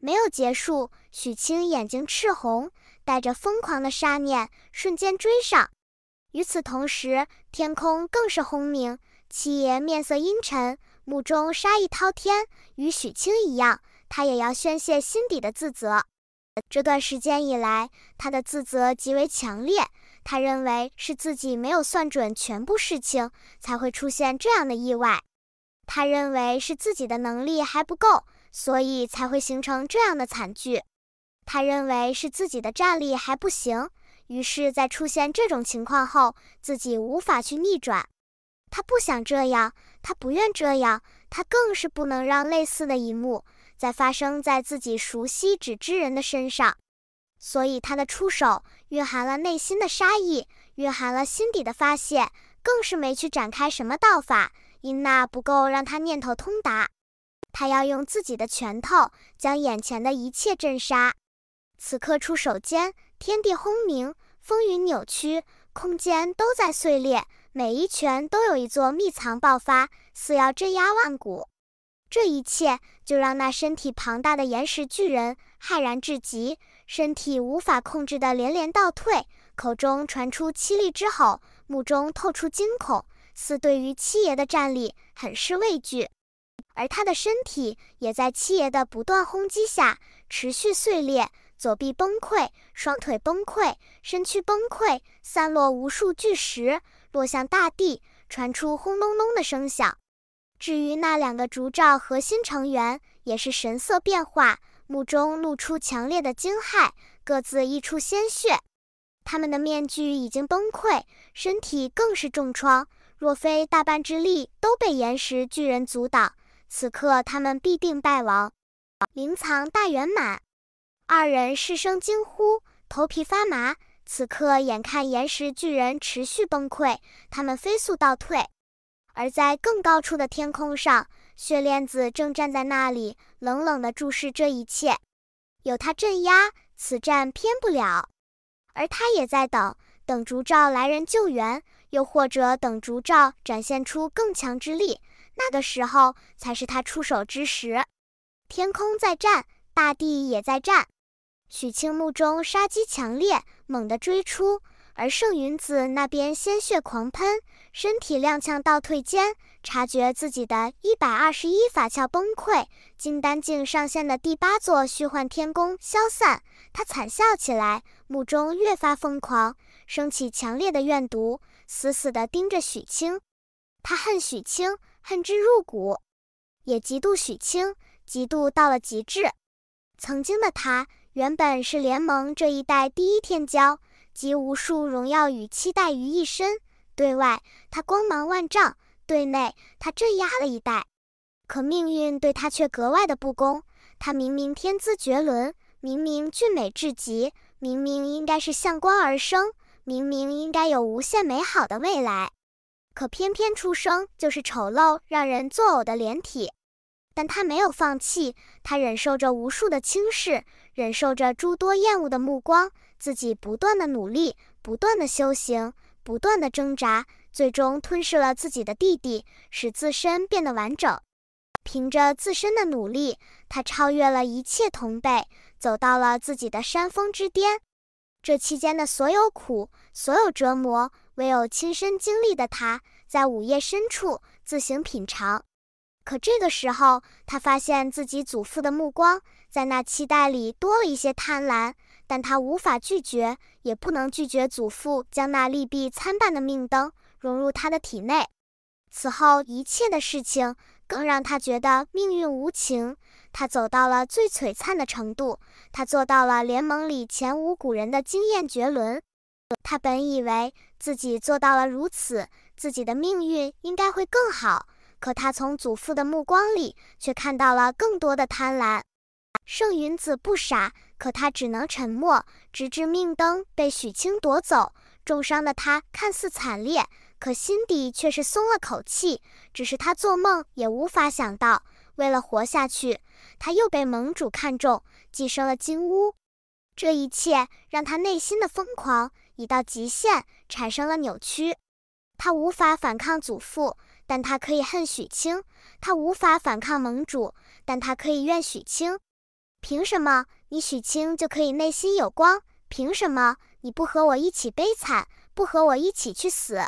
没有结束。许清眼睛赤红，带着疯狂的杀念，瞬间追上。与此同时，天空更是轰鸣。七爷面色阴沉，目中杀意滔天。与许清一样，他也要宣泄心底的自责。这段时间以来，他的自责极为强烈。他认为是自己没有算准全部事情，才会出现这样的意外。他认为是自己的能力还不够。所以才会形成这样的惨剧，他认为是自己的战力还不行，于是，在出现这种情况后，自己无法去逆转。他不想这样，他不愿这样，他更是不能让类似的一幕再发生在自己熟悉纸之人的身上。所以，他的出手蕴含了内心的杀意，蕴含了心底的发泄，更是没去展开什么道法，因那不够让他念头通达。他要用自己的拳头将眼前的一切震杀。此刻出手间，天地轰鸣，风云扭曲，空间都在碎裂。每一拳都有一座密藏爆发，似要镇压万古。这一切就让那身体庞大的岩石巨人骇然至极，身体无法控制的连连倒退，口中传出凄厉之吼，目中透出惊恐，似对于七爷的战力很是畏惧。而他的身体也在七爷的不断轰击下持续碎裂，左臂崩溃，双腿崩溃，身躯崩溃，散落无数巨石落向大地，传出轰隆隆的声响。至于那两个烛照核心成员，也是神色变化，目中露出强烈的惊骇，各自溢出鲜血。他们的面具已经崩溃，身体更是重创，若非大半之力都被岩石巨人阻挡。此刻他们必定败亡，灵藏大圆满，二人失声惊呼，头皮发麻。此刻眼看岩石巨人持续崩溃，他们飞速倒退。而在更高处的天空上，血链子正站在那里，冷冷地注视这一切。有他镇压，此战偏不了。而他也在等，等竹照来人救援，又或者等竹照展现出更强之力。那个时候才是他出手之时，天空在战，大地也在战。许清目中杀机强烈，猛地追出，而盛云子那边鲜血狂喷，身体踉跄倒退间，察觉自己的一百二十一法窍崩溃，金丹境上限的第八座虚幻天宫消散，他惨笑起来，目中越发疯狂，升起强烈的怨毒，死死地盯着许清，他恨许清。恨之入骨，也嫉妒许清，嫉妒到了极致。曾经的他，原本是联盟这一代第一天骄，集无数荣耀与期待于一身。对外，他光芒万丈；对内，他镇压了一代。可命运对他却格外的不公。他明明天资绝伦，明明俊美至极，明明应该是向光而生，明明应该有无限美好的未来。可偏偏出生就是丑陋、让人作呕的连体，但他没有放弃，他忍受着无数的轻视，忍受着诸多厌恶的目光，自己不断的努力，不断的修行，不断的挣扎，最终吞噬了自己的弟弟，使自身变得完整。凭着自身的努力，他超越了一切同辈，走到了自己的山峰之巅。这期间的所有苦，所有折磨。唯有亲身经历的他，在午夜深处自行品尝。可这个时候，他发现自己祖父的目光在那期待里多了一些贪婪。但他无法拒绝，也不能拒绝祖父将那利弊参半的命灯融入他的体内。此后一切的事情，更让他觉得命运无情。他走到了最璀璨的程度，他做到了联盟里前无古人的惊艳绝伦。他本以为自己做到了如此，自己的命运应该会更好。可他从祖父的目光里，却看到了更多的贪婪。圣云子不傻，可他只能沉默。直至命灯被许清夺走，重伤的他看似惨烈，可心底却是松了口气。只是他做梦也无法想到，为了活下去，他又被盟主看中，寄生了金乌。这一切让他内心的疯狂。已到极限，产生了扭曲。他无法反抗祖父，但他可以恨许清；他无法反抗盟主，但他可以怨许清。凭什么你许清就可以内心有光？凭什么你不和我一起悲惨，不和我一起去死？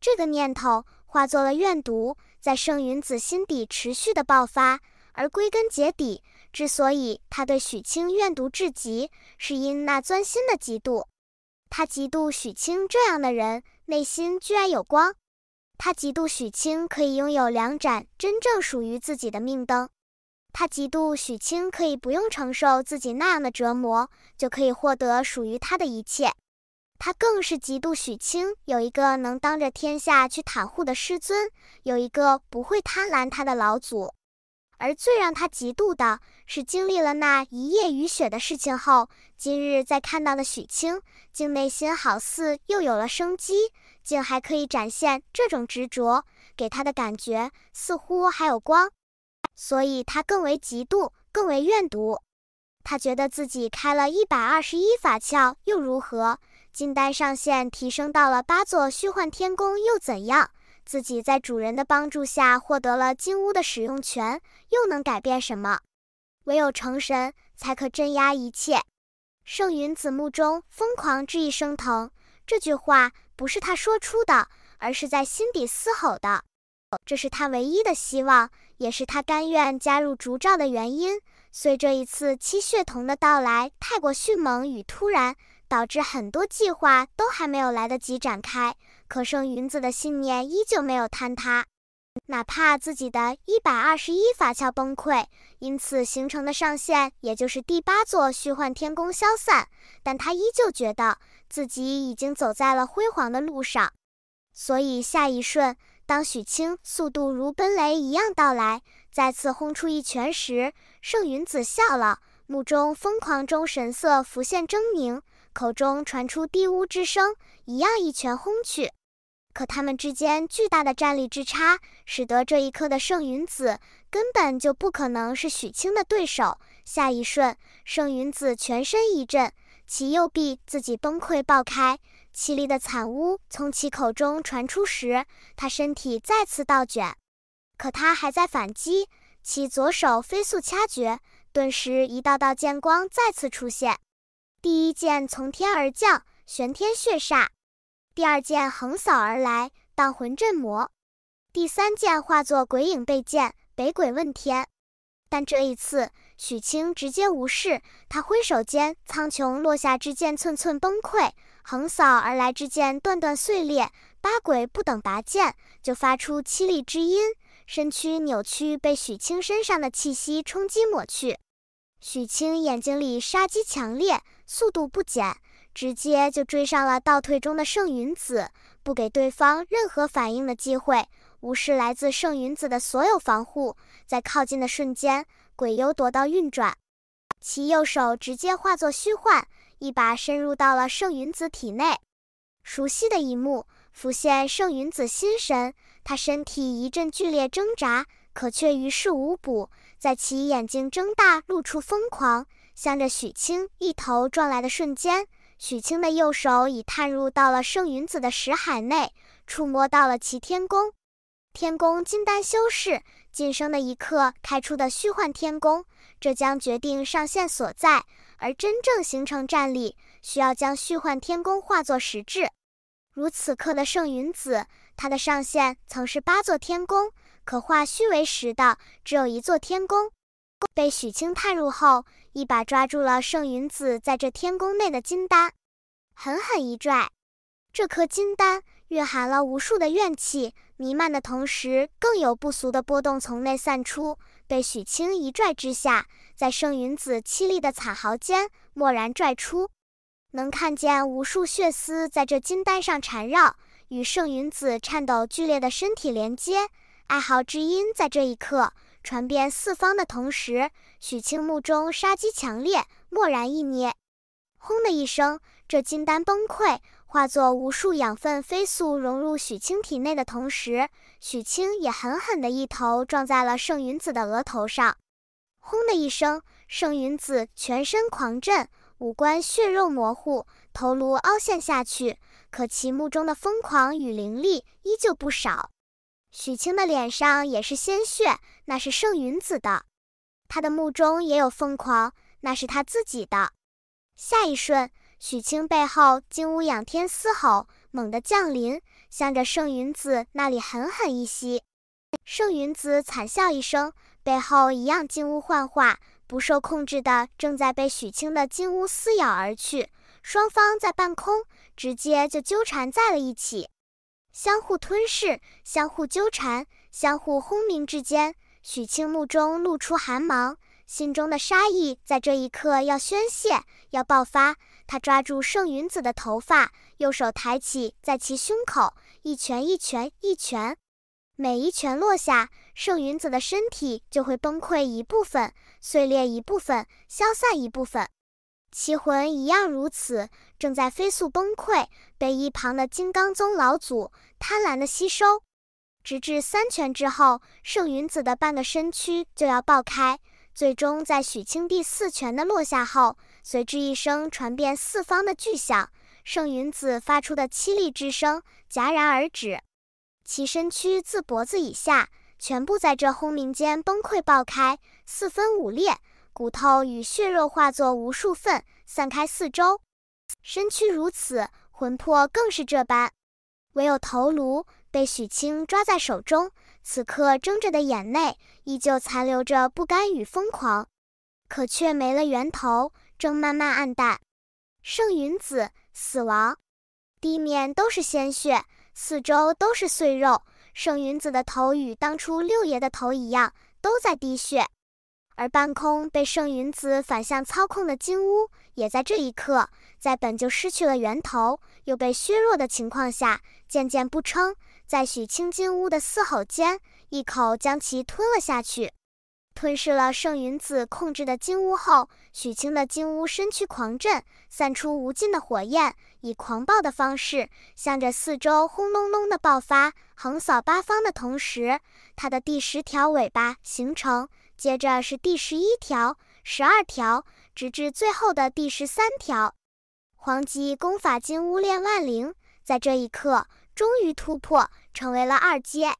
这个念头化作了怨毒，在盛云子心底持续的爆发。而归根结底，之所以他对许清怨毒至极，是因那钻心的嫉妒。他嫉妒许清这样的人内心居然有光，他嫉妒许清可以拥有两盏真正属于自己的命灯，他嫉妒许清可以不用承受自己那样的折磨就可以获得属于他的一切，他更是嫉妒许清有一个能当着天下去袒护的师尊，有一个不会贪婪他的老祖。而最让他嫉妒的是，经历了那一夜雨雪的事情后，今日再看到了许清，竟内心好似又有了生机，竟还可以展现这种执着，给他的感觉似乎还有光，所以他更为嫉妒，更为怨毒。他觉得自己开了一百二十一法窍又如何？金丹上限提升到了八座虚幻天宫又怎样？自己在主人的帮助下获得了金屋的使用权，又能改变什么？唯有成神，才可镇压一切。圣云子墓中疯狂之意升腾，这句话不是他说出的，而是在心底嘶吼的。这是他唯一的希望，也是他甘愿加入烛照的原因。虽这一次七血瞳的到来太过迅猛与突然，导致很多计划都还没有来得及展开。可圣云子的信念依旧没有坍塌，哪怕自己的一百二十一法窍崩溃，因此形成的上限也就是第八座虚幻天宫消散，但他依旧觉得自己已经走在了辉煌的路上。所以下一瞬，当许清速度如奔雷一样到来，再次轰出一拳时，圣云子笑了，目中疯狂中神色浮现狰狞。口中传出低呜之声，一样一拳轰去。可他们之间巨大的战力之差，使得这一刻的圣云子根本就不可能是许清的对手。下一瞬，圣云子全身一震，其右臂自己崩溃爆开，凄厉的惨呜从其口中传出时，他身体再次倒卷。可他还在反击，其左手飞速掐诀，顿时一道道剑光再次出现。第一剑从天而降，玄天血煞；第二剑横扫而来，荡魂震魔；第三剑化作鬼影，背剑北鬼问天。但这一次，许清直接无视。他挥手间，苍穹落下之剑寸寸崩溃，横扫而来之剑断断碎裂。八鬼不等拔剑，就发出凄厉之音，身躯扭曲，被许清身上的气息冲击抹去。许清眼睛里杀机强烈。速度不减，直接就追上了倒退中的圣云子，不给对方任何反应的机会，无视来自圣云子的所有防护，在靠近的瞬间，鬼幽夺刀运转，其右手直接化作虚幻，一把深入到了圣云子体内。熟悉的一幕浮现圣云子心神，他身体一阵剧烈挣扎，可却于事无补，在其眼睛睁大，露出疯狂。向着许清一头撞来的瞬间，许清的右手已探入到了圣云子的识海内，触摸到了齐天宫。天宫金丹修士晋升的一刻开出的虚幻天宫，这将决定上限所在。而真正形成战力，需要将虚幻天宫化作实质。如此刻的圣云子，他的上限曾是八座天宫，可化虚为实的只有一座天宫。被许清探入后，一把抓住了盛云子在这天宫内的金丹，狠狠一拽。这颗金丹蕴含了无数的怨气，弥漫的同时，更有不俗的波动从内散出。被许清一拽之下，在盛云子凄厉的惨嚎间，蓦然拽出，能看见无数血丝在这金丹上缠绕，与盛云子颤抖剧烈的身体连接。哀嚎之音在这一刻。传遍四方的同时，许清目中杀机强烈，蓦然一捏，轰的一声，这金丹崩溃，化作无数养分飞速融入许清体内的同时，许清也狠狠地一头撞在了盛云子的额头上，轰的一声，盛云子全身狂震，五官血肉模糊，头颅凹陷下去，可其目中的疯狂与凌厉依旧不少。许清的脸上也是鲜血，那是盛云子的；他的目中也有疯狂，那是他自己的。下一瞬，许清背后金乌仰天嘶吼，猛地降临，向着盛云子那里狠狠一吸。盛云子惨笑一声，背后一样金乌幻化，不受控制的正在被许清的金乌撕咬而去。双方在半空直接就纠缠在了一起。相互吞噬，相互纠缠，相互轰鸣之间，许清目中露出寒芒，心中的杀意在这一刻要宣泄，要爆发。他抓住盛云子的头发，右手抬起，在其胸口一拳一拳一拳，每一拳落下，盛云子的身体就会崩溃一部分，碎裂一部分，消散一部分。其魂一样如此，正在飞速崩溃，被一旁的金刚宗老祖贪婪的吸收，直至三拳之后，圣云子的半个身躯就要爆开。最终在许清第四拳的落下后，随之一声传遍四方的巨响，圣云子发出的凄厉之声戛然而止，其身躯自脖子以下全部在这轰鸣间崩溃爆开，四分五裂。骨头与血肉化作无数份散开四周，身躯如此，魂魄更是这般，唯有头颅被许清抓在手中，此刻睁着的眼内依旧残留着不甘与疯狂，可却没了源头，正慢慢暗淡。圣云子死亡，地面都是鲜血，四周都是碎肉，圣云子的头与当初六爷的头一样，都在滴血。而半空被圣云子反向操控的金乌，也在这一刻，在本就失去了源头又被削弱的情况下，渐渐不撑，在许清金乌的嘶吼间，一口将其吞了下去。吞噬了圣云子控制的金乌后，许清的金乌身躯狂震，散出无尽的火焰，以狂暴的方式向着四周轰隆隆的爆发，横扫八方的同时，它的第十条尾巴形成。接着是第十一条、十二条，直至最后的第十三条。黄级功法《金乌炼万灵》在这一刻终于突破，成为了二阶。